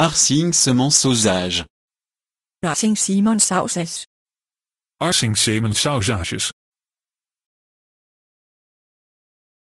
Arsing sausage. Arsing semen sausage. Arsing Semen Sausages.